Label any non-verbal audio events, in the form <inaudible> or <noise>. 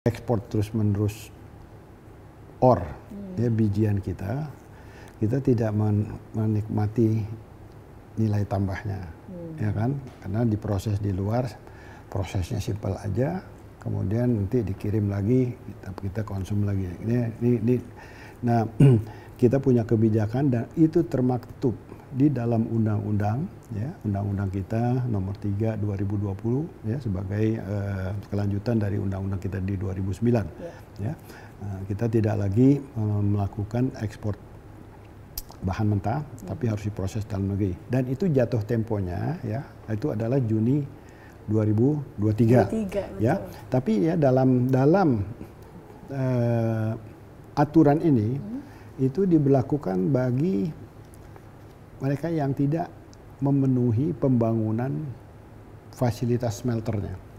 ekspor terus menerus or hmm. ya bijian kita kita tidak men menikmati nilai tambahnya hmm. ya kan karena diproses di luar prosesnya simpel aja kemudian nanti dikirim lagi kita kita konsum lagi ini ini, ini. nah <clears throat> kita punya kebijakan dan itu termaktub di dalam undang-undang ya undang-undang kita nomor 3 2020 ya sebagai uh, kelanjutan dari undang-undang kita di 2009 yeah. ya uh, kita tidak lagi uh, melakukan ekspor bahan mentah hmm. tapi harus diproses dalam negeri dan itu jatuh temponya ya itu adalah Juni 2023, tiga, ya tapi ya dalam dalam uh, aturan ini hmm. itu diberlakukan bagi mereka yang tidak memenuhi pembangunan fasilitas smelternya